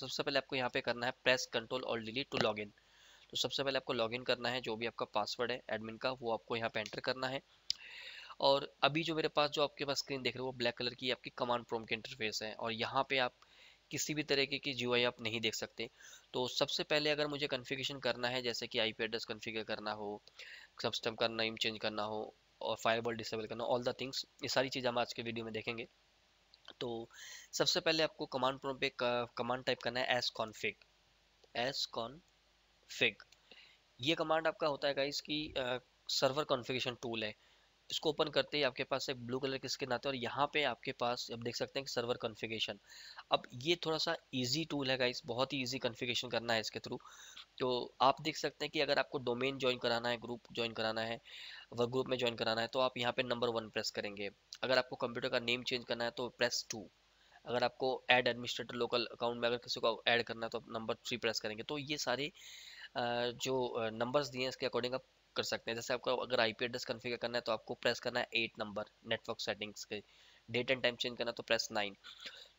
सबसे पहले आपको यहाँ पे करना है प्रेस कंट्रोल और डिलीट टू लॉग इन तो सबसे पहले आपको लॉगिन करना है जो भी आपका पासवर्ड है एडमिन का वो आपको यहाँ पे एंटर करना है और अभी जो मेरे पास जो आपके पास स्क्रीन देख रहे हो वो ब्लैक कलर की आपकी कमांड प्रोम के इंटरफेस है और यहाँ पे आप किसी भी तरीके की जी आप नहीं देख सकते तो सबसे पहले अगर मुझे कन्फिगेशन करना है जैसे कि आई एड्रेस कन्फिगर करना हो सबस्टम का नेम चेंज करना हो और फायरबॉल डिसेबल करना ऑल द थिंग्स ये सारी चीज़ हम आज के वीडियो में देखेंगे तो सबसे पहले आपको कमांड प्रॉम्प्ट पे कमांड टाइप करना है एस कॉन्फिग एस कॉन्फिग ये कमांड आपका होता है गाइस की सर्वर कॉन्फ़िगरेशन टूल है इसको ओपन करते ही आपके पास एक ब्लू कलर की स्क्रीन आती है और यहाँ पे आपके पास आप देख सकते हैं कि सर्वर कॉन्फ़िगरेशन अब ये थोड़ा सा इजी टूल है गाइस बहुत ही इजी कॉन्फ़िगरेशन करना है इसके थ्रू तो आप देख सकते हैं कि अगर आपको डोमेन ज्वाइन कराना है ग्रुप ज्वाइन कराना है वर्क ग्रुप में ज्वाइन कराना है तो आप यहाँ पे नंबर वन प्रेस करेंगे अगर आपको कंप्यूटर का नेम चेंज करना है तो प्रेस टू अगर आपको एड एडमिनिस्ट्रेटर लोकल अकाउंट में अगर किसी को ऐड करना है तो आप नंबर थ्री प्रेस करेंगे तो ये सारे जो नंबर्स दिए हैं इसके अकॉर्डिंग आप कर सकते हैं जैसे आपको अगर आई पी एड्रेस कन्फिगर करना है तो आपको प्रेस करना है एट नंबर नेटवर्क सेटिंग्स के डेट एंड टाइम चेंज करना है तो प्रेस नाइन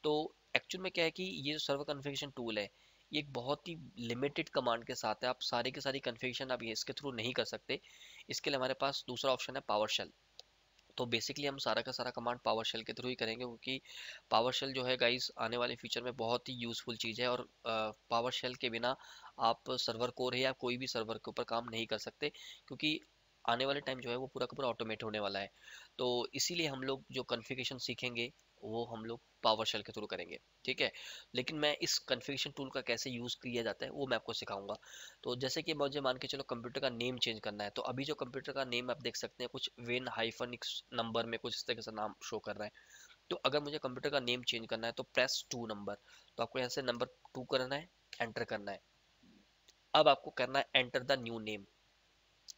तो एक्चुअल में क्या है कि ये जो सर्वर कन्फिगेशन टूल है ये एक बहुत ही लिमिटेड कमांड के साथ है आप सारी की सारी कन्फिगेशन आप इसके थ्रू नहीं कर सकते इसके लिए हमारे पास दूसरा ऑप्शन है पावर शेल तो बेसिकली हम सारा का सारा कमांड पावर शेल के थ्रू ही करेंगे क्योंकि पावर शेल जो है गाइस आने वाले फ्यूचर में बहुत ही यूज़फुल चीज़ है और पावर शेल के बिना आप सर्वर कोर है या कोई भी सर्वर के ऊपर काम नहीं कर सकते क्योंकि आने वाले टाइम जो है वो पूरा का पूरा ऑटोमेट होने वाला है तो इसीलिए हम लोग जो कन्फिगेशन सीखेंगे वो हम लोग पावर शेल के थ्रू करेंगे ठीक है लेकिन मैं इस कन्फिग्रेशन टूल का कैसे यूज़ किया जाता है वो मैं आपको सिखाऊंगा तो जैसे कि मुझे मान के चलो कंप्यूटर का नेम चेंज करना है तो अभी जो कंप्यूटर का नेम आप देख सकते हैं कुछ वेन हाइफन नंबर में कुछ इस तरह से नाम शो कर रहा है तो अगर मुझे कंप्यूटर का नेम चेंज करना है तो प्रेस टू नंबर तो आपको यहाँ से नंबर टू करना है एंटर करना है अब आपको करना है एंटर द न्यू नेम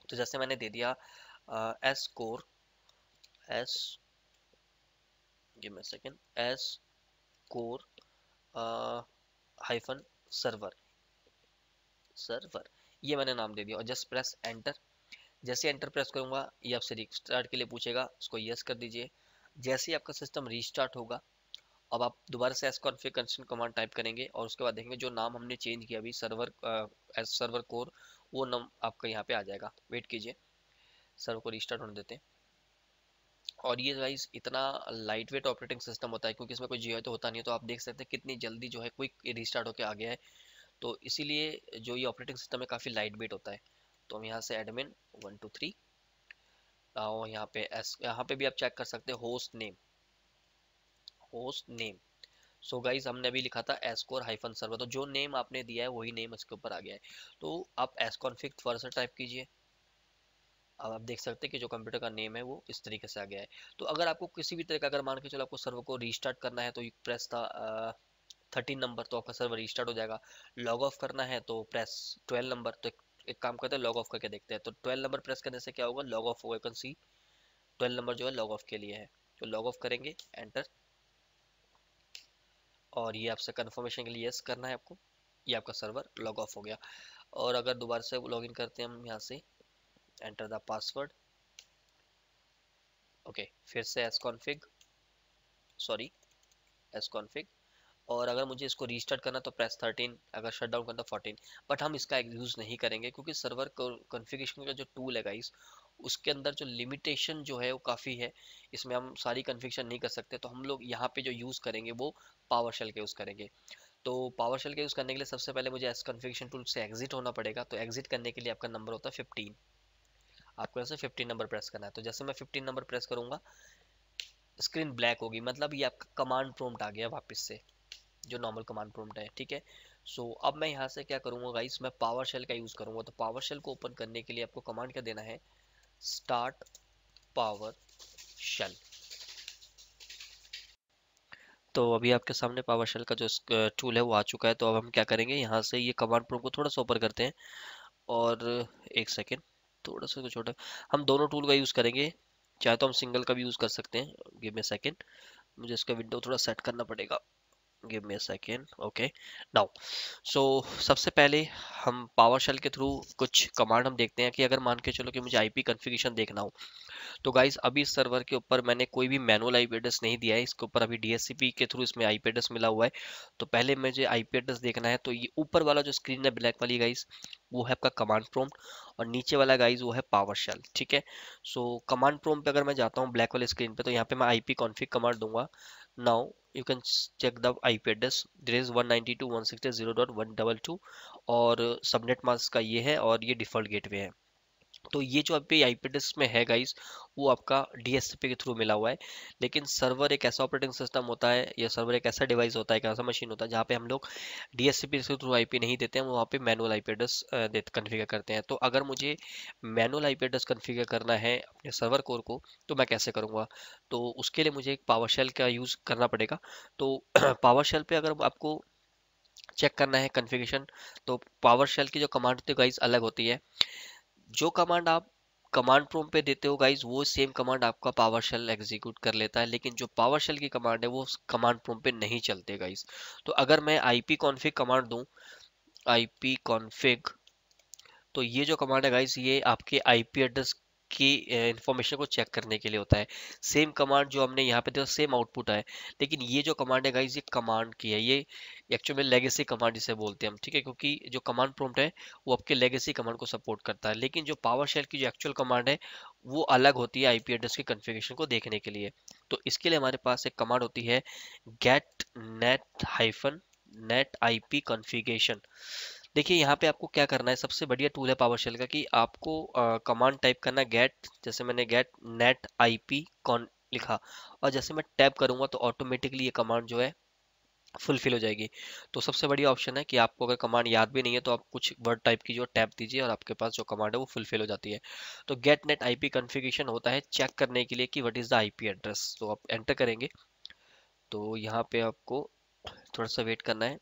तो जैसे मैंने दे दिया S core S give me a second as core uh, hyphen server server ये मैंने नाम दे दिया और जस्ट प्रेस एंटर जैसे एंटर प्रेस करूंगा ये आपसे रिस्टार्ट के लिए पूछेगा उसको यस कर दीजिए जैसे ही आपका सिस्टम रिस्टार्ट होगा अब आप दोबारा से एस कॉन्फिग कमांड टाइप करेंगे और उसके बाद देखेंगे जो नाम हमने चेंज किया अभी सर्वर एस सर्वर कोर वो नाम आपका यहाँ पे आ जाएगा वेट कीजिए सर्वर को रिस्टार्ट होने देते हैं और ये गाइस इतना लाइट वेट ऑपरेटिंग सिस्टम होता है क्योंकि इसमें कोई जी तो होता नहीं है तो आप देख सकते हैं कितनी जल्दी जो है क्विक रिस्टार्ट होकर आ गया है तो इसीलिए जो ये ऑपरेटिंग सिस्टम है काफ़ी लाइट वेट होता है तो हम यहाँ से एडमिन वन टू थ्री आओ यहाँ पे एस यहाँ पे भी आप चेक कर सकते हैं host name host name so so guys हमने अभी लिखा था एसकोर हाइफन सर्वर तो जो नेम आपने दिया है वही नेम इसके ऊपर आ गया है तो आप एस कॉन्फिक टाइप कीजिए अब आप देख सकते हैं कि जो कंप्यूटर का नेम है वो इस तरीके से आ गया है तो अगर आपको किसी भी तरह का अगर मान के चलो आपको सर्वर को रीस्टार्ट करना है तो प्रेस था थर्टीन नंबर तो आपका सर्वर रीस्टार्ट हो जाएगा लॉग ऑफ करना है तो प्रेस ट्वेल्व नंबर तो एक, एक काम करते हैं लॉग ऑफ करके देखते हैं तो ट्वेल्व नंबर प्रेस करने से क्या होगा लॉग ऑफ होगा कैन सी ट्वेल्व नंबर जो है लॉग ऑफ के लिए है तो लॉग ऑफ करेंगे एंटर और ये आपसे कन्फर्मेशन के लिए यस करना है आपको ये आपका सर्वर लॉग ऑफ हो गया और अगर दोबारा से इन करते हैं हम यहाँ से एंटर द पासवर्ड ओके फिर से S config sorry S config और अगर मुझे इसको रीस्टार्ट करना तो प्रेस 13 अगर शट डाउन करना तो 14 बट हम इसका यूज़ नहीं करेंगे क्योंकि सर्वर कॉन्फ़िगरेशन का जो टूल है गाइस उसके अंदर जो लिमिटेशन जो है वो काफ़ी है इसमें हम सारी कॉन्फ़िगरेशन नहीं कर सकते तो हम लोग यहाँ पे जो यूज़ करेंगे वो पावर शेल के यूज़ करेंगे तो पावर शेल के यूज़ करने के लिए सबसे पहले मुझे एस कन्फिक्शन टूल से एग्जिट होना पड़ेगा तो एग्जिट करने के लिए आपका नंबर होता है फिफ्टीन आपको जैसे फिफ्टीन नंबर प्रेस करना है तो जैसे मैं फिफ्टीन नंबर प्रेस करूँगा स्क्रीन ब्लैक होगी मतलब ये आपका कमांड प्रोम आ गया वापस से जो नॉर्मल कमांड प्रोम है ठीक है सो so, अब मैं यहाँ से क्या करूँगा गाइस मैं पावर शेल का यूज़ करूँगा तो पावर शेल को ओपन करने के लिए आपको कमांड क्या देना है स्टार्ट पावर शेल तो अभी आपके सामने पावर शेल का जो टूल है वो आ चुका है तो अब हम क्या करेंगे यहाँ से ये कमांड प्रोम को थोड़ा सा ऊपर करते हैं और एक सेकेंड थोड़ा सा तो छोटा हम दोनों टूल का यूज़ करेंगे चाहे तो हम सिंगल का भी यूज़ कर सकते हैं गिव मे सेकेंड मुझे इसका विंडो थोड़ा सेट करना पड़ेगा give me second okay now so सबसे पहले हम पावर शेल के थ्रू कुछ कमांड हम देखते हैं कि अगर मान के चलो कि मुझे आईपी कॉन्फ़िगरेशन देखना हो तो गाइस अभी इस सर्वर के ऊपर मैंने कोई भी मैनुअल आईपी एड्रेस नहीं दिया है इसके ऊपर अभी डीएससीपी के थ्रू इसमें आईपी एड्रेस मिला हुआ है तो पहले मुझे आईपी एड्रेस देखना है तो ये ऊपर वाला जो स्क्रीन है ब्लैक वाली गाइस वो है आपका कमांड प्रॉम्प्ट और नीचे वाला गाइज वो है पावर शेल ठीक है सो कमांड प्रॉम्प्ट पे अगर मैं जाता हूँ ब्लैक वाले स्क्रीन पे तो यहाँ पे मैं आईपी कॉन्फ़िग कमांड दूंगा now you can check the IP address there is 192.168.0.122 और सबनेट मास्क का ये है और ये डिफॉल्ट गेटवे है तो ये जो अभी आई पी डिस्क में है गाइस वो आपका डी के थ्रू मिला हुआ है लेकिन सर्वर एक ऐसा ऑपरेटिंग सिस्टम होता है या सर्वर एक ऐसा डिवाइस होता है एक ऐसा मशीन होता है जहाँ पे हम लोग डी के थ्रू आई नहीं देते हैं वहाँ पे मैनुअल आई पी दे कन्फिगर करते हैं तो अगर मुझे manual I P address configure करना है अपने सर्वर कोर को तो मैं कैसे करूँगा तो उसके लिए मुझे एक पावर शेल का यूज़ करना पड़ेगा तो पावर शेल पर अगर आपको चेक करना है कन्फिगेशन तो पावर शेल की जो कमांड होती है गाइज अलग होती है जो कमांड आप कमांड प्रोम पे देते हो गाइज वो सेम कमांड आपका पावर शेल एग्जीक्यूट कर लेता है लेकिन जो पावर शेल की कमांड है वो कमांड प्रोम पे नहीं चलते गाइज तो अगर मैं आई पी कॉन्फिक कमांड दूँ आई पी कॉन्फिक तो ये जो कमांड है गाइज ये आपके आई पी एड्रेस की इन्फॉर्मेशन को चेक करने के लिए होता है सेम कमांड जो हमने यहाँ पे दिया सेम आउटपुट है लेकिन ये जो कमांड है गाइज ये कमांड की है ये एक्चुअल में लेगेसी कमांड जिसे बोलते हैं हम ठीक है क्योंकि जो कमांड प्रोम्ट है वो आपके लेगेसी कमांड को सपोर्ट करता है लेकिन जो पावर शेल की जो एक्चुअल कमांड है वो अलग होती है आईपी एड्रेस के कन्फिगेशन को देखने के लिए तो इसके लिए हमारे पास एक कमांड होती है get net hyphen net IP configuration देखिए यहाँ पे आपको क्या करना है सबसे बढ़िया टूल है पावर शेल का कि आपको कमांड टाइप करना है गेट जैसे मैंने get net I P con लिखा और जैसे मैं टैप करूंगा तो ऑटोमेटिकली ये कमांड जो है फुलफिल हो जाएगी तो सबसे बढ़िया ऑप्शन है कि आपको अगर कमांड याद भी नहीं है तो आप कुछ वर्ड टाइप की जो टैप दीजिए और आपके पास जो कमांड है वो फुलफिल हो जाती है तो गेट नेट पी कॉन्फ़िगरेशन होता है चेक करने के लिए कि what is the P address तो आप एंटर करेंगे तो यहाँ पे आपको थोड़ा सा वेट करना है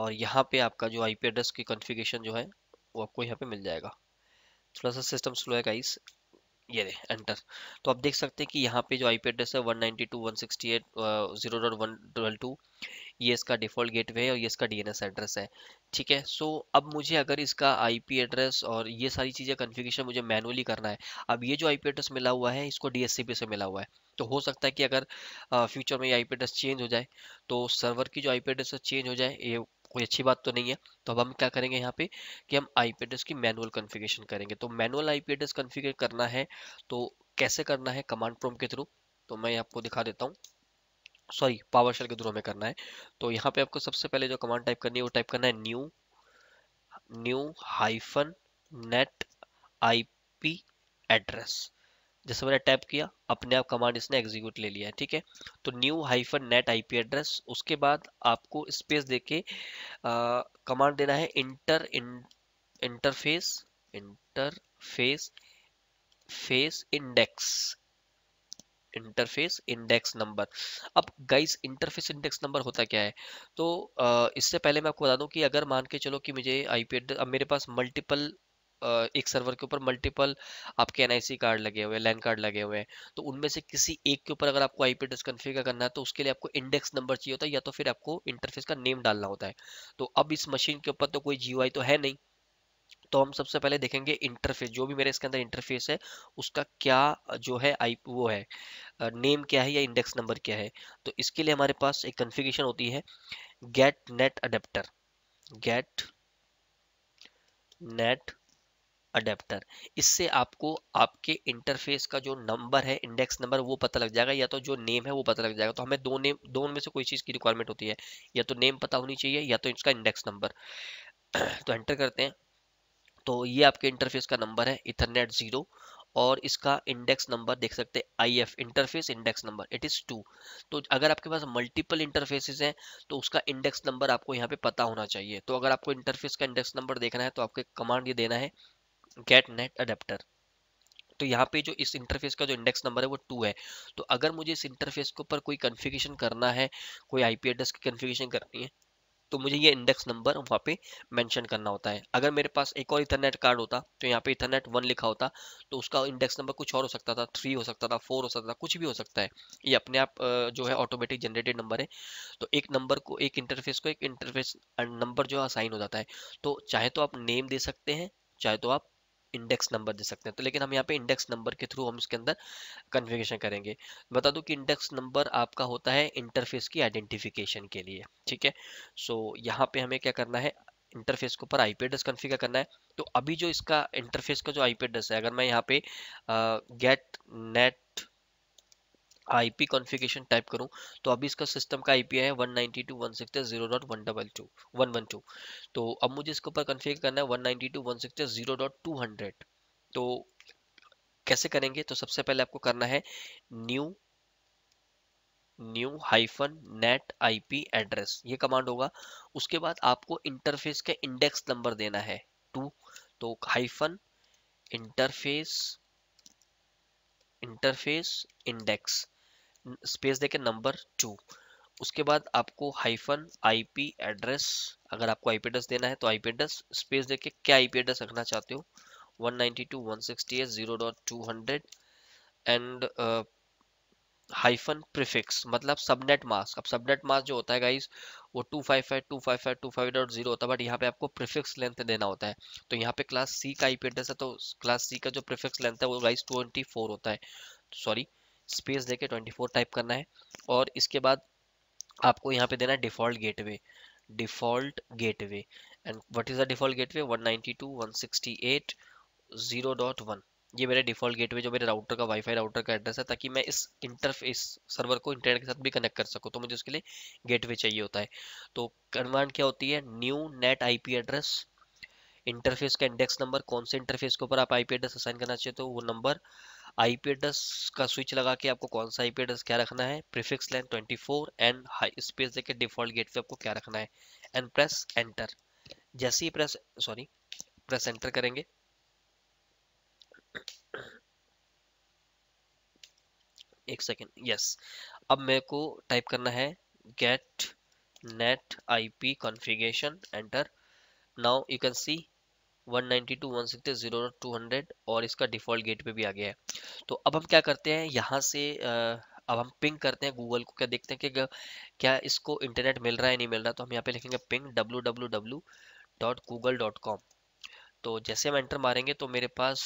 और यहाँ पे आपका जो आई एड्रेस की कॉन्फ़िगरेशन जो है वो आपको यहाँ पे मिल जाएगा थोड़ा सा सिस्टम स्लो है गाइस ये रहे एंटर तो आप देख सकते हैं कि यहाँ पे जो आई एड्रेस है 192.168.0.112 ये इसका डिफ़ॉल्ट गेटवे है और ये इसका डीएनएस एड्रेस है ठीक है सो अब मुझे अगर इसका आईपी एड्रेस और ये सारी चीज़ें कन्फिगेशन मुझे मैनुअली करना है अब ये जो पी एड्रेस मिला हुआ है इसको पी से मिला हुआ है तो हो सकता है कि अगर फ्यूचर में ये पी एड्रेस चेंज हो जाए तो सर्वर की जो पी एड्रेस चेंज हो जाए ये कोई अच्छी बात तो नहीं है तो अब हम क्या करेंगे यहाँ पे कि हम आई की मैनुअल कन्फिगेशन करेंगे तो मैनुअल आई पी कन्फिगर करना है तो कैसे करना है कमांड प्रोम के थ्रू तो मैं आपको दिखा देता हूँ सॉरी पावर शेल के थ्रू हमें करना है तो यहाँ पे आपको सबसे पहले जो कमांड टाइप करनी है वो टाइप करना है new new hyphen net P address जैसे मैंने टैप किया अपने आप कमांड इसने एग्जीक्यूट ले लिया है ठीक है तो new hyphen net IP address उसके बाद आपको स्पेस देके कमांड देना है inter interface interface face index interface index number अब गाइस इंटरफेस इंडेक्स नंबर होता क्या है तो इससे पहले मैं आपको बता दूं कि अगर मान के चलो कि मुझे आईपी एड्रेस अब मेरे पास मल्टीपल एक सर्वर के ऊपर मल्टीपल आपके एनआईसी कार्ड लगे हुए लैन कार्ड लगे हुए हैं तो उनमें से किसी एक के ऊपर अगर आपको आईपी एड्रेस कन्फिगर करना है तो उसके लिए आपको इंडेक्स नंबर चाहिए होता है या तो फिर आपको इंटरफेस का नेम डालना होता है तो अब इस मशीन के ऊपर तो कोई जी तो है नहीं तो हम सबसे पहले देखेंगे इंटरफेस जो भी मेरे इसके अंदर इंटरफेस है उसका क्या जो है आई वो है नेम क्या है या इंडेक्स नंबर क्या है तो इसके लिए हमारे पास एक कन्फिगेशन होती है get net adapter get net adapter इससे आपको आपके इंटरफेस का जो नंबर है इंडेक्स नंबर वो पता लग जाएगा या तो जो नेम है वो पता लग जाएगा तो हमें दो नेम दोनों में से कोई चीज़ की रिक्वायरमेंट होती है या तो नेम पता होनी चाहिए या तो इसका इंडेक्स नंबर तो एंटर करते हैं तो ये आपके इंटरफेस का नंबर है इथरनेट जीरो और इसका इंडेक्स नंबर देख सकते हैं I F interface index number it is two तो अगर आपके पास मल्टीपल इंटरफेसेस हैं तो उसका इंडेक्स नंबर आपको यहाँ पे पता होना चाहिए तो अगर आपको इंटरफेस का इंडेक्स नंबर देखना है तो आपको कमांड ये देना है गेट नेट अडेप्टर तो यहाँ पे जो इस इंटरफेस का जो इंडेक्स नंबर है वो टू है तो अगर मुझे इस इंटरफेस के ऊपर कोई कन्फिगेशन करना है कोई आईपी एड्रेस की कन्फिगेशन करनी है तो मुझे ये इंडेक्स नंबर वहाँ पे मेंशन करना होता है अगर मेरे पास एक और इथरनेट कार्ड होता तो यहाँ पे इथरनेट वन लिखा होता तो उसका इंडेक्स नंबर कुछ और हो सकता था थ्री हो सकता था फोर हो सकता था कुछ भी हो सकता है ये अपने आप जो है ऑटोमेटिक जनरेटेड नंबर है तो एक नंबर को एक इंटरफेस को एक इंटरफेस नंबर जो है असाइन हो जाता है तो चाहे तो आप नेम दे सकते हैं चाहे तो आप इंडेक्स नंबर दे सकते हैं तो लेकिन हम यहाँ पे इंडेक्स नंबर के थ्रू हम इसके अंदर कन्फिगेशन करेंगे बता दूँ कि इंडेक्स नंबर आपका होता है इंटरफेस की आइडेंटिफिकेशन के लिए ठीक है सो यहाँ पे हमें क्या करना है इंटरफेस के ऊपर आई पी एड्रेस कन्फिगर करना है तो अभी जो इसका इंटरफेस का जो आई पी एड्रेस है अगर मैं यहाँ पे get net IP configuration type करूं तो अभी इसका सिस्टम का आईपी है 192.168.0.112 तो अब मुझे इसके ऊपर कॉन्फ़िगर करना है 192.168.0.200 तो कैसे करेंगे तो सबसे पहले आपको करना है new new hyphen net IP address ये कमांड होगा उसके बाद आपको इंटरफेस का इंडेक्स नंबर देना है टू तो hyphen interface interface index space देके नंबर टू उसके बाद आपको हाइफन आईपी एड्रेस अगर आपको आईपी एड्रेस देना है तो आईपी एड्रेस स्पेस देके क्या आईपी एड्रेस रखना चाहते हो 192.168.0.200 एंड हाइफन प्रीफिक्स मतलब सबनेट मास्क अब सबनेट मास्क जो होता है गाइस वो 255.255.255.0 होता है बट यहाँ पे आपको प्रीफिक्स लेंथ देना होता है तो यहाँ पे क्लास सी का आईपी एड्रेस है तो क्लास सी का जो प्रीफिक्स लेंथ है वो गाइस 24 होता है सॉरी स्पेस देके 24 टाइप करना है और इसके बाद आपको यहाँ पे देना है default gateway default gateway and what is the default gateway 192.168.0.1 ये मेरे डिफ़ॉल्ट गेटवे जो मेरे राउटर का वाईफाई राउटर का एड्रेस है ताकि मैं इस इंटरफेस सर्वर को इंटरनेट के साथ भी कनेक्ट कर सकूँ तो मुझे उसके लिए गेटवे चाहिए होता है तो कन्वर्ट क्या होती है new net IP address interface का इंडेक्स नंबर कौन से इंटरफेस के ऊपर आप आईपी एड्रेस असाइन करना चाहिए तो वो नंबर आईपी एड्रेस का स्विच लगा के आपको कौन सा आईपी एड्रेस क्या रखना है prefix length 24 and high space देके डिफॉल्ट गेटवे आपको क्या रखना है एंड प्रेस एंटर जैसे ही प्रेस सॉरी प्रेस एंटर करेंगे एक सेकेंड यस अब मेरे को टाइप करना है get net IP configuration enter now you can see 192, 160, 0, 200 और इसका डिफॉल्ट गेट पे भी आ गया है तो अब हम क्या करते हैं यहाँ से अब हम पिंग करते हैं गूगल को क्या देखते हैं कि क्या इसको इंटरनेट मिल रहा है नहीं मिल रहा तो हम यहाँ पे लिखेंगे पिंग www.google.com तो जैसे हम एंटर मारेंगे तो मेरे पास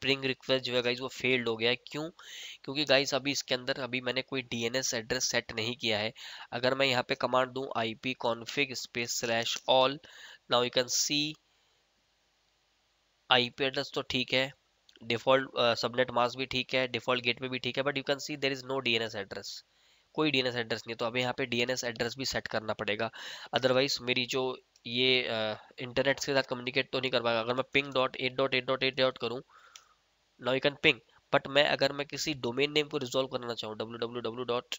प्रिंग रिक्वेस्ट जो है गाइज वो फेल्ड हो गया है क्यों क्योंकि गाइज अभी इसके अंदर अभी मैंने कोई डीएनएस एड्रेस सेट नहीं किया है अगर मैं यहाँ पे कमांड दूँ I P config space slash all now you can see IP address तो ठीक है डिफॉल्ट सबनेट मास्क भी ठीक है डिफॉल्ट गेट में भी ठीक है but you can see there is no DNS address कोई डीएनएस एड्रेस नहीं है तो अब यहाँ पे डीएनएस एड्रेस भी सेट करना पड़ेगा अदरवाइज मेरी जो ये इंटरनेट के साथ कम्युनिकेट तो नहीं कर पाएगा अगर मैं ping dot eight dot eight dot eight dot करूँ now you can ping but मैं अगर मैं किसी डोमेन नेम को रिजोल्व करना चाहूँ W W W dot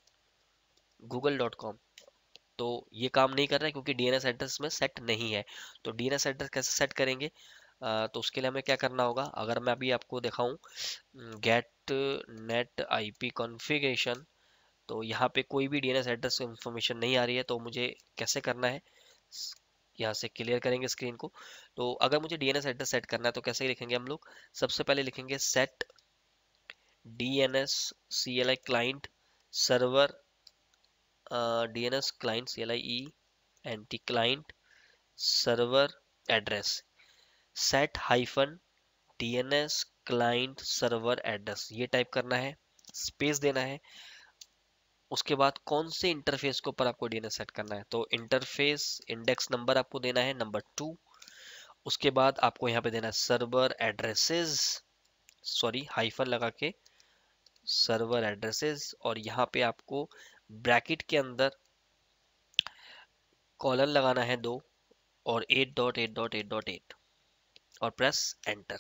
Google dot com तो ये काम नहीं कर रहा है क्योंकि डीएनएस एड्रेस में सेट नहीं है तो डीएनएस एड्रेस कैसे सेट करेंगे तो उसके लिए हमें क्या करना होगा अगर मैं अभी आपको दिखाऊं गेट नेट आईपी कॉन्फ़िगरेशन तो यहाँ पे कोई भी डीएनएस एड्रेस इन्फॉर्मेशन नहीं आ रही है तो मुझे कैसे करना है यहाँ से क्लियर करेंगे स्क्रीन को तो अगर मुझे डीएनएस एड्रेस सेट करना है तो कैसे लिखेंगे हम लोग सबसे पहले लिखेंगे set L I client server D S client I E anti client server address set hyphen dns client server address ये टाइप करना है स्पेस देना है उसके बाद कौन से इंटरफेस के ऊपर आपको डीएनएस सेट करना है तो इंटरफेस इंडेक्स नंबर आपको देना है नंबर टू उसके बाद आपको यहाँ पे देना है सर्वर एड्रेसेस सॉरी हाइफन लगा के सर्वर एड्रेसेस और यहाँ पे आपको ब्रैकेट के अंदर कॉलन लगाना है दो और eight dot eight dot eight dot eight और प्रेस एंटर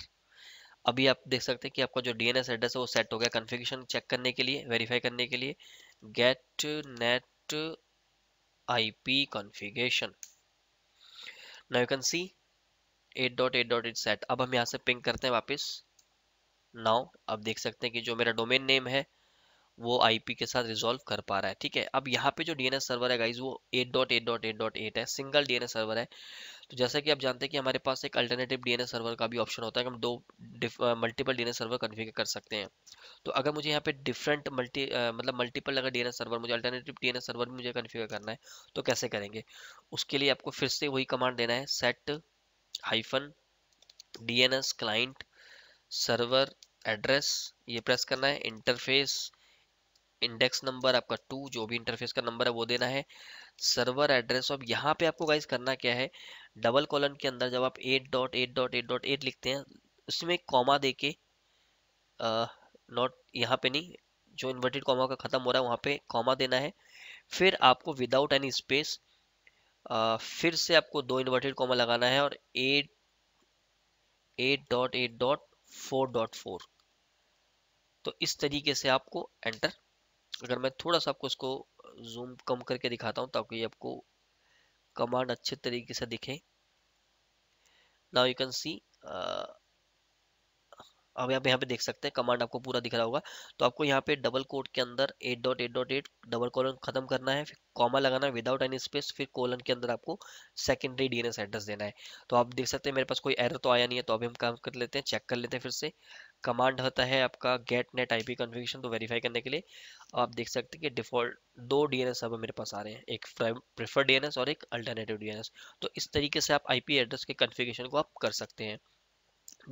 अभी आप देख सकते हैं कि आपका जो डीएनएस एड्रेस है वो सेट हो गया कन्फिगेशन चेक करने के लिए वेरीफाई करने के लिए get net IP configuration now you can see 8.8.8 set अब हम यहाँ से पिंग करते हैं वापस नाउ अब देख सकते हैं कि जो मेरा डोमेन नेम है वो आईपी के साथ रिजोल्व कर पा रहा है ठीक है अब यहाँ पे जो डीएनएस सर्वर है गाइज वो 8.8.8.8 है सिंगल डीएनएस सर्वर है तो जैसा कि आप जानते हैं कि हमारे पास एक अल्टरनेटिव डीएनएस सर्वर का भी ऑप्शन होता है कि हम दो मल्टीपल डीएनएस सर्वर कन्फिगर कर सकते हैं तो अगर मुझे यहाँ पे डिफरेंट मल्टी मतलब मल्टीपल अगर डी सर्वर मुझे अल्टरनेटिव डी सर्वर भी मुझे कन्फिगर करना है तो कैसे करेंगे उसके लिए आपको फिर से वही कमांड देना है set hyphen D N S client server address ये प्रेस करना है इंटरफेस इंडेक्स नंबर आपका टू जो भी इंटरफेस का नंबर है वो देना है सर्वर एड्रेस अब यहाँ पे आपको गाइस करना क्या है डबल कॉलम के अंदर जब आप eight dot eight dot eight dot eight लिखते हैं उसमें कॉमा दे के नॉट यहाँ पे नहीं जो इन्वर्टेड कॉमा का ख़त्म हो रहा है वहाँ पे कॉमा देना है फिर आपको विदाउट एनी स्पेस फिर से आपको दो इन्वर्टेड कॉमा लगाना है और eight eight dot eight dot four dot four तो इस तरीके से आपको एंटर अगर मैं थोड़ा सा आपको इसको जूम कम करके दिखाता हूँ ताकि आपको कमांड अच्छे तरीके से दिखे नाउ यू कैन सी अब आप यहाँ पे देख सकते हैं कमांड आपको पूरा दिख रहा होगा तो आपको यहाँ पे डबल कोड के अंदर eight dot eight dot eight double colon खत्म करना है फिर कॉमा लगाना है विदाउट एनी स्पेस फिर कोलन के अंदर आपको सेकेंडरी डीएनएस एड्रेस देना है तो आप देख सकते हैं मेरे पास कोई एरर तो आया नहीं है तो अभी हम काम कर लेते हैं चेक कर लेते हैं फिर से कमांड होता है आपका get net I P configuration तो वेरीफाई करने के लिए आप देख सकते हैं कि डिफॉल्ट दो डी एन एस अब मेरे पास आ रहे हैं एक प्रेफर डी एन एस और एक अल्टरनेटिव डी एन एस तो इस तरीके से आप आई पी एड्रेस के कन्फिगेशन को आप कर सकते हैं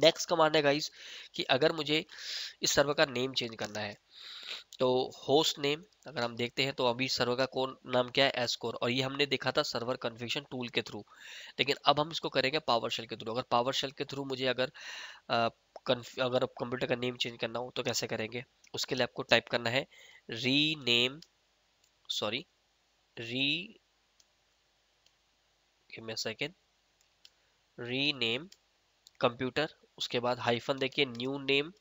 नेक्स्ट कमांड है गाइज कि अगर मुझे इस सर्वर का नेम चेंज करना है तो होस्ट नेम अगर हम देखते हैं तो अभी सर्वर का कौन नाम क्या है एसकोर और ये हमने देखा था सर्वर कन्फिक्शन टूल के थ्रू लेकिन अब हम इसको करेंगे पावर शेल के थ्रू अगर पावर शेल के थ्रू मुझे अगर आ, अगर कंप्यूटर का नेम चेंज करना हो तो कैसे करेंगे उसके लिए आपको टाइप करना है rename sorry re second rename computer उसके बाद हाइफन देखिए new name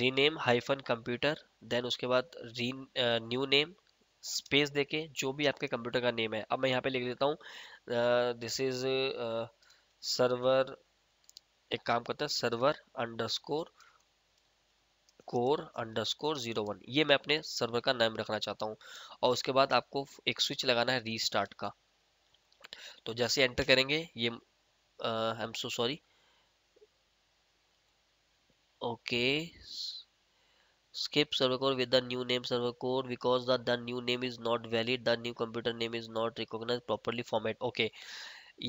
rename hyphen computer then उसके बाद री न्यू नेम स्पेस देके जो भी आपके कंप्यूटर का नेम है अब मैं यहाँ पे लिख देता हूँ दिस इज सर्वर एक काम करता है server underscore core underscore zero one ये मैं अपने सर्वर का नाम रखना चाहता हूँ और उसके बाद आपको एक स्विच लगाना है रीस्टार्ट का तो जैसे एंटर करेंगे ये I am so sorry okay skip server core with the new name server core because the new name is not valid the new computer name is not recognize properly format okay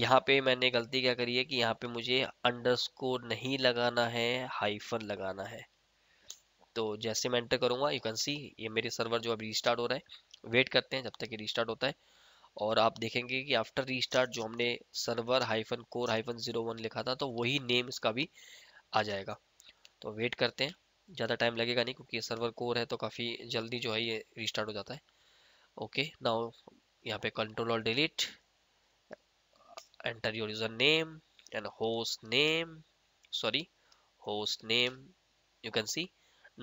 यहाँ पे मैंने गलती क्या करी है कि यहाँ पे मुझे अंडरस्कोर नहीं लगाना है हाइफन लगाना है तो जैसे मैं एंटर करूँगा यू कैन सी ये मेरे सर्वर जो अब रिस्टार्ट हो रहा है वेट करते हैं जब तक ये रिस्टार्ट होता है और आप देखेंगे कि आफ्टर रिस्टार्ट जो हमने server hyphen core hyphen zero one लिखा था तो वही नेम इसका भी आ जाएगा तो वेट करते हैं ज़्यादा टाइम लगेगा नहीं क्योंकि सर्वर कोर है तो काफ़ी जल्दी जो है ये रिस्टार्ट हो जाता है ओके नाउ यहाँ पे कंट्रोल और delete enter your user name and host name sorry host name you can see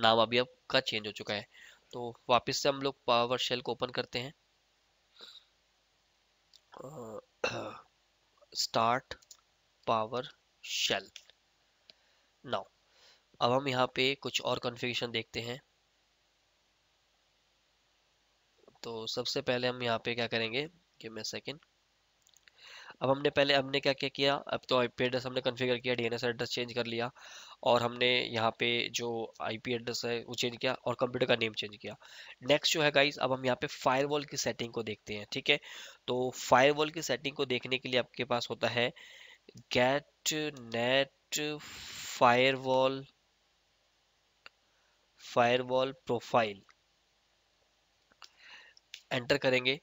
नाम अभी आपका चेंज हो चुका है तो वापस से हम लोग पावर शेल को ओपन करते हैं स्टार्ट पावर शेल नाउ अब हम यहाँ पे कुछ और कॉन्फ़िगरेशन देखते हैं तो सबसे पहले हम यहाँ पे क्या करेंगे कि मैं सेकंड अब हमने पहले हमने क्या क्या किया अब तो आईपी एड्रेस हमने कॉन्फ़िगर किया डीएनएस एड्रेस चेंज कर लिया और हमने यहाँ पे जो आईपी एड्रेस है वो चेंज किया और कंप्यूटर का नेम चेंज किया नेक्स्ट जो है गाइस अब हम यहाँ पे फायरवॉल की सेटिंग को देखते हैं ठीक है तो फायरवॉल की सेटिंग को देखने के लिए आपके पास होता है get net firewall firewall profile enter करेंगे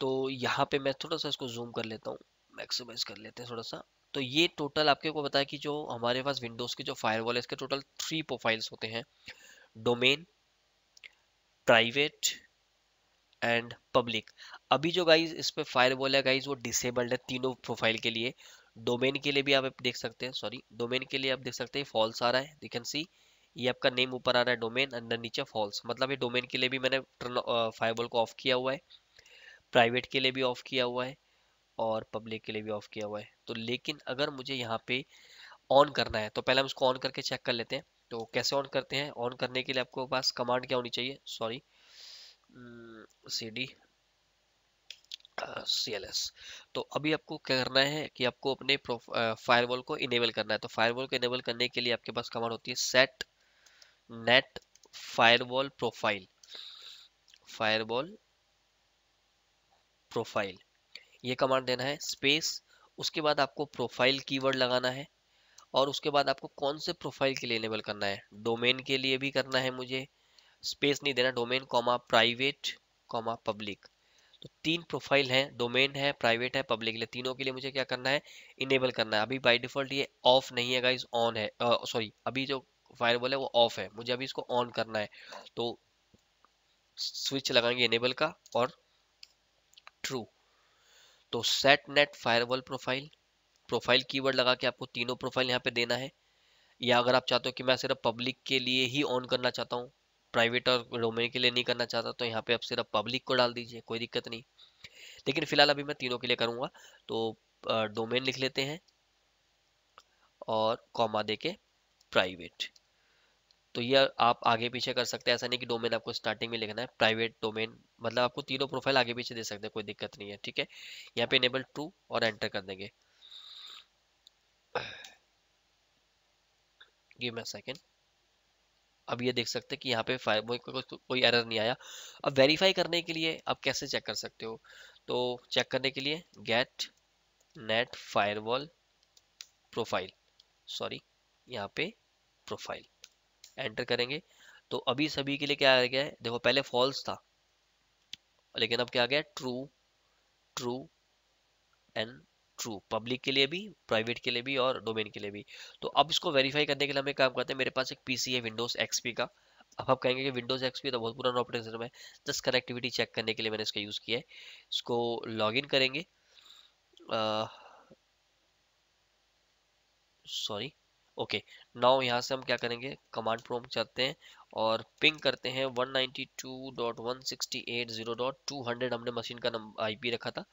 तो यहाँ पे मैं थोड़ा सा इसको जूम कर लेता हूँ मैक्सिमाइज कर लेते हैं थोड़ा सा तो ये टोटल आपके को बताया कि जो हमारे पास विंडोज़ के जो फायरवॉल है इसके टोटल थ्री प्रोफाइल्स होते हैं डोमेन प्राइवेट एंड पब्लिक अभी जो गाइज इस पर फायरवॉल है गाइज वो डिसेबल्ड है तीनों प्रोफाइल के लिए डोमेन के लिए भी आप देख सकते हैं सॉरी डोमेन के लिए आप देख सकते हैं फॉल्स आ रहा है यू कैन सी ये आपका नेम ऊपर आ रहा है डोमेन अंदर नीचे फॉल्स मतलब ये डोमेन के लिए भी मैंने फायरबॉल को ऑफ किया हुआ है प्राइवेट के लिए भी ऑफ किया हुआ है और पब्लिक के लिए भी ऑफ किया हुआ है तो लेकिन अगर मुझे यहाँ पे ऑन करना है तो पहले हम इसको ऑन करके चेक कर लेते हैं तो कैसे ऑन करते हैं ऑन करने के लिए आपको पास कमांड क्या होनी चाहिए sorry C D C L S तो अभी आपको क्या करना है कि आपको अपने फायरवॉल को इनेबल करना है तो फायरवॉल को इनेबल करने के लिए आपके पास कमांड होती है set net firewall profile firewall profile ये कमांड देना है स्पेस उसके बाद आपको प्रोफाइल कीवर्ड लगाना है और उसके बाद आपको कौन से प्रोफाइल के लिए इनेबल करना है डोमेन के लिए भी करना है मुझे स्पेस नहीं देना domain comma private comma public तो तीन प्रोफाइल हैं डोमेन है प्राइवेट है पब्लिक के लिए तीनों के लिए मुझे क्या करना है इनेबल करना है अभी बाय डिफॉल्ट ये ऑफ नहीं है गाइज ऑन है सॉरी अभी जो फायरबॉल है वो ऑफ है मुझे अभी इसको ऑन करना है तो स्विच लगाएंगे इनेबल का और ट्रू तो set net firewall profile profile keyword लगा के आपको तीनों प्रोफाइल यहाँ पे देना है या अगर आप चाहते हो कि मैं सिर्फ पब्लिक के लिए ही ऑन करना चाहता हूँ प्राइवेट और डोमेन के लिए नहीं करना चाहता तो यहाँ पे आप सिर्फ पब्लिक को डाल दीजिए कोई दिक्कत नहीं लेकिन फिलहाल अभी मैं तीनों के लिए करूँगा तो डोमेन लिख लेते हैं और कॉमा दे के प्राइवेट तो ये आप आगे पीछे कर सकते हैं ऐसा नहीं कि डोमेन आपको स्टार्टिंग में लिखना है प्राइवेट डोमेन मतलब आपको तीनों प्रोफाइल आगे पीछे दे सकते हैं कोई दिक्कत नहीं है ठीक है यहाँ पे इनेबल टू और एंटर कर देंगे गिव मैं सेकेंड अब ये देख सकते हैं कि यहाँ पे फायर कोई को, को, को एरर नहीं आया अब वेरीफाई करने के लिए आप कैसे चेक कर सकते हो तो चेक करने के लिए get net firewall profile sorry यहाँ पे प्रोफाइल एंटर करेंगे तो अभी सभी के लिए क्या आ गया है देखो पहले फॉल्स था लेकिन अब क्या आ गया true true and true public के लिए भी प्राइवेट के लिए भी और डोमेन के लिए भी तो अब इसको वेरीफाई करने के लिए हम एक काम करते हैं मेरे पास एक पीसी है विंडोज एक्सपी का अब आप कहेंगे कि विंडोज एक्सपी तो बहुत पुराना ऑपरेटिंग सिस्टम है जस्ट कनेक्टिविटी चेक करने के लिए मैंने इसका यूज़ किया है इसको इन करेंगे सॉरी ओके नाउ यहाँ से हम क्या करेंगे कमांड प्रोम जाते हैं और पिंग करते हैं 192.168.0.200 हमने मशीन का नंबर आईपी रखा था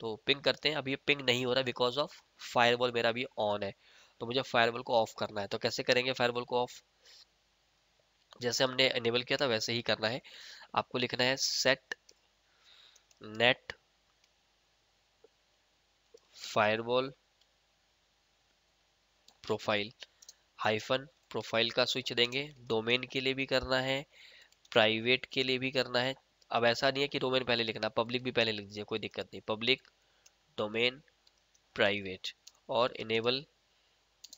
तो पिंग करते हैं अभी पिंग नहीं हो रहा बिकॉज ऑफ फायरवॉल मेरा अभी ऑन है तो मुझे फायरवॉल को ऑफ करना है तो कैसे करेंगे फायरवॉल को ऑफ जैसे हमने इनेबल किया था वैसे ही करना है आपको लिखना है set net firewall profile hyphen profile का स्विच देंगे डोमेन के लिए भी करना है प्राइवेट के लिए भी करना है अब ऐसा नहीं है कि डोमेन पहले लिखना पब्लिक भी पहले लिख दीजिए कोई दिक्कत नहीं पब्लिक डोमेन प्राइवेट और इनेबल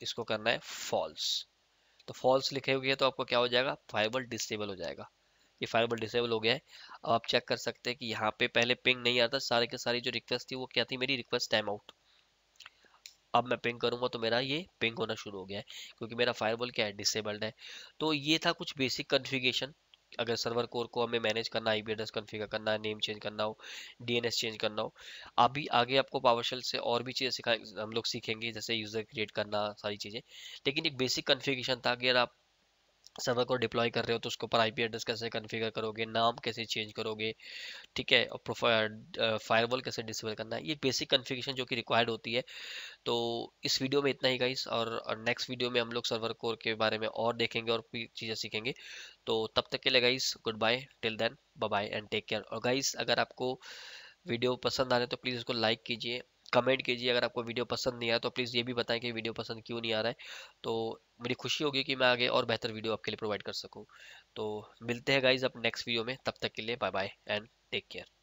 इसको करना है फॉल्स तो फॉल्स लिखे हुए तो आपको क्या हो जाएगा फाइबल डिसेबल हो जाएगा ये फाइबल डिसेबल हो गया है अब आप चेक कर सकते हैं कि यहाँ पे पहले पिंग नहीं आता सारे के सारी जो रिक्वेस्ट थी वो क्या थी मेरी रिक्वेस्ट टाइम आउट अब मैं पिंग करूँगा तो मेरा ये पिंग होना शुरू हो गया है क्योंकि मेरा फायरबॉल क्या है डिसेबल्ड है तो ये था कुछ बेसिक कन्फिगेशन अगर सर्वर कोर को हमें मैनेज करना आई एड्रेस कन्फिगर करना नेम चेंज करना हो डीएनएस चेंज करना हो अभी आगे आपको पावरशेल से और भी चीज़ें सिखा हम लोग सीखेंगे जैसे यूज़र क्रिएट करना सारी चीज़ें लेकिन एक बेसिक कन्फिगेशन था कि अगर आप सर्वर को डिप्लॉय कर रहे हो तो उसके ऊपर आईपी एड्रेस कैसे कॉन्फ़िगर करोगे नाम कैसे चेंज करोगे ठीक है और फायरवॉल कैसे डिसेबल करना है ये बेसिक कॉन्फ़िगरेशन जो कि रिक्वायर्ड होती है तो इस वीडियो में इतना ही गाइस और, नेक्स्ट वीडियो में हम लोग सर्वर कोर के बारे में और देखेंगे और चीज़ें सीखेंगे तो तब तक के लिए guys good bye till then bye and take care और गाइस अगर आपको वीडियो पसंद आ रहे तो प्लीज़ उसको लाइक कीजिए कमेंट कीजिए अगर आपको वीडियो पसंद नहीं आया तो प्लीज़ ये भी बताएं कि वीडियो पसंद क्यों नहीं आ रहा है तो मेरी खुशी होगी कि मैं आगे और बेहतर वीडियो आपके लिए प्रोवाइड कर सकूँ तो मिलते हैं गाइज अब नेक्स्ट वीडियो में तब तक के लिए bye bye and take care